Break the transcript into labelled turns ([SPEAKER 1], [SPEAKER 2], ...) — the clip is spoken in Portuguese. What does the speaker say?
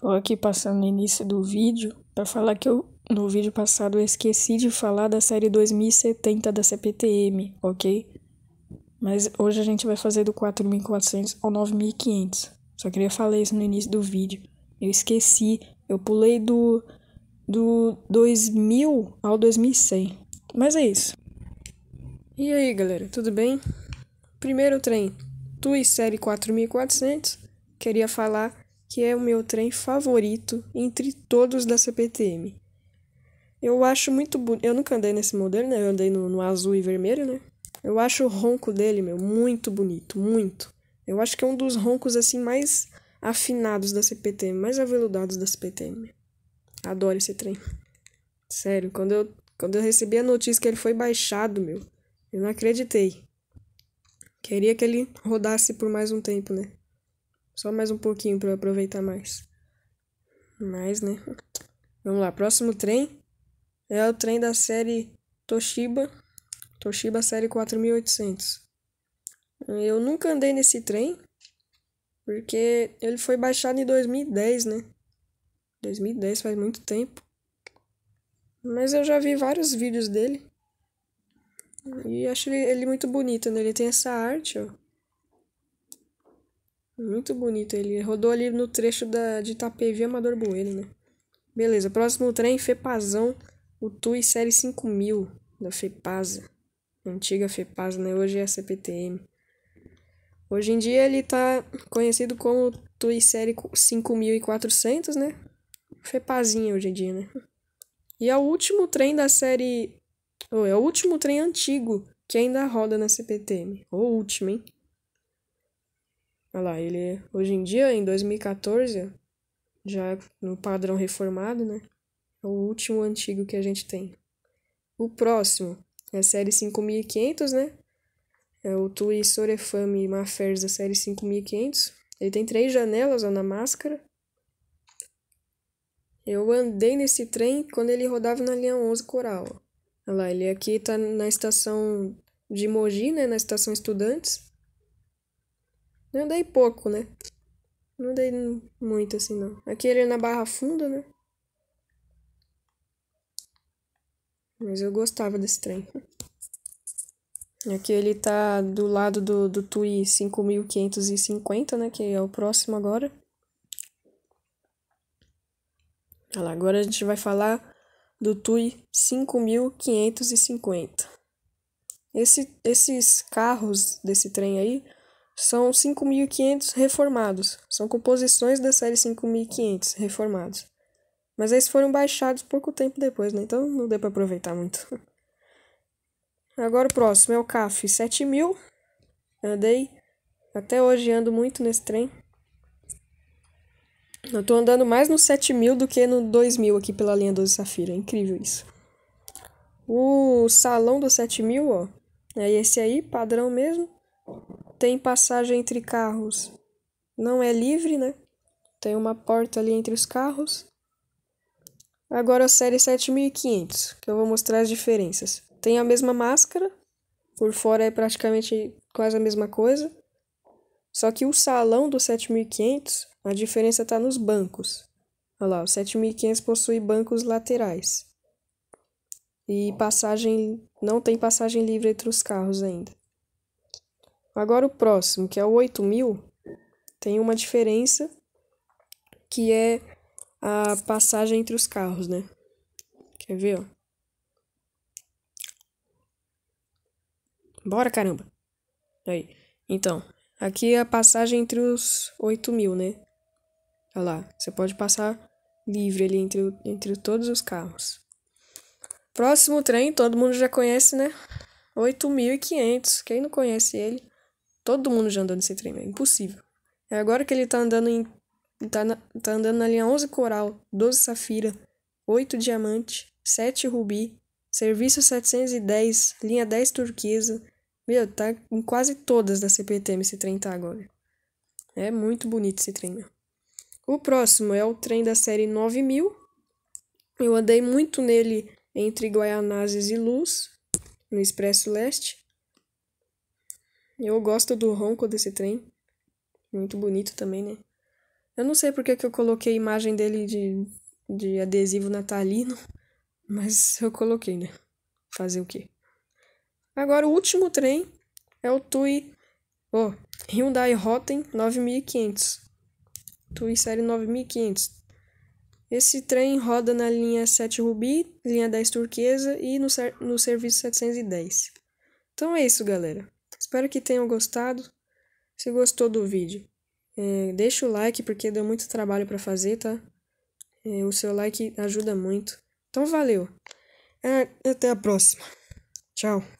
[SPEAKER 1] Tô aqui passando no início do vídeo para falar que eu, no vídeo passado eu esqueci de falar da série 2070 da CPTM, ok? Mas hoje a gente vai fazer do 4.400 ao 9.500. Só queria falar isso no início do vídeo. Eu esqueci, eu pulei do, do 2000 ao 2100. Mas é isso. E aí, galera, tudo bem? Primeiro trem, e Série 4400. Queria falar que é o meu trem favorito entre todos da CPTM. Eu acho muito bonito. Eu nunca andei nesse modelo, né? Eu andei no, no, azul e vermelho, né? Eu acho o ronco dele, meu, muito bonito, muito. Eu acho que é um dos roncos, assim, mais afinados da CPTM, mais aveludados da CPTM. Adoro esse trem. Sério, quando eu, quando eu recebi a notícia que ele foi baixado, meu, eu não acreditei. Queria que ele rodasse por mais um tempo, né? Só mais um pouquinho para eu aproveitar mais. Mais, né? Vamos lá, próximo trem é o trem da série Toshiba, Toshiba série 4800. Eu nunca andei nesse trem, porque ele foi baixado em 2010, né? 2010 faz muito tempo. Mas eu já vi vários vídeos dele. E acho ele muito bonito, né? Ele tem essa arte, ó. Muito bonito ele. Rodou ali no trecho da, de Itapevi Amador Bueno, né? Beleza, próximo trem, Fepazão, o TUI Série 5000 da Fepasa. Antiga Fepasa, né? Hoje é a CPTM. Hoje em dia ele tá conhecido como TUI Série 5400, né? Fepazinha hoje em dia, né? E é o último trem da série. Oh, é o último trem antigo que ainda roda na CPTM. O último, hein? Olha lá, ele hoje em dia, em 2014, já no padrão reformado, né? É o último antigo que a gente tem. O próximo é a série 5500, né? É o Tui Sorefami é Mafers da série 5500. Ele tem três janelas ó, na máscara. Eu andei nesse trem quando ele rodava na linha 11 Coral. Olha lá, ele aqui tá na estação de Mogi, né? Na estação Estudantes. Eu andei pouco, né? Não andei muito assim, não. aqui é na Barra Funda, né? Mas eu gostava desse trem. Aqui ele tá do lado do, do TUI 5550, né? Que é o próximo agora. Olha lá, agora a gente vai falar do TUI 5550. Esse, esses carros desse trem aí são 5.500 reformados. São composições da série 5.500 reformados. Mas eles foram baixados pouco tempo depois, né? Então não deu para aproveitar muito. Agora o próximo é o CAF 7000. Andei. Até hoje ando muito nesse trem. Eu tô andando mais no 7000 do que no 2000 aqui pela linha 12 Safira. É incrível isso. O salão do 7000, ó. É esse aí, padrão mesmo tem passagem entre carros, não é livre, né? Tem uma porta ali entre os carros. Agora a série 7500, que eu vou mostrar as diferenças. Tem a mesma máscara, por fora é praticamente quase a mesma coisa. Só que o salão do 7500, a diferença está nos bancos. Olha lá, o 7500 possui bancos laterais. E passagem não tem passagem livre entre os carros ainda. Agora o próximo, que é o 8000, tem uma diferença que é a passagem entre os carros, né? Quer ver, ó? Bora, caramba! Aí. Então, aqui é a passagem entre os 8000, mil, né? Olha lá, você pode passar livre ali entre, entre todos os carros. Próximo trem, todo mundo já conhece, né? 8.500, quem não conhece ele? Todo mundo já andou nesse trem, é impossível. É agora que ele tá andando em. Tá, na, tá andando na linha 11 coral, 12 safira, 8 diamante, 7 rubi, serviço 710, linha 10 turquesa. Meu, tá em quase todas da CPTM esse trem tá agora. É muito bonito esse trem, meu. O próximo é o trem da série 9000. Eu andei muito nele entre Guaianazes e Luz, no Expresso Leste. Eu gosto do ronco desse trem. Muito bonito também, né? Eu não sei porque que eu coloquei a imagem dele de, de adesivo natalino, mas eu coloquei, né? Fazer o quê? Agora o último trem é o TUI oh, Hyundai Rotem 9500. TUI série 9500. Esse trem roda na linha 7 Rubi, linha 10 Turquesa e no, no serviço 710. Então é isso, galera. Espero que tenham gostado. Se gostou do vídeo, é, deixa o like porque deu muito trabalho para fazer, tá? É, o seu like ajuda muito. Então valeu. É, até a próxima. Tchau.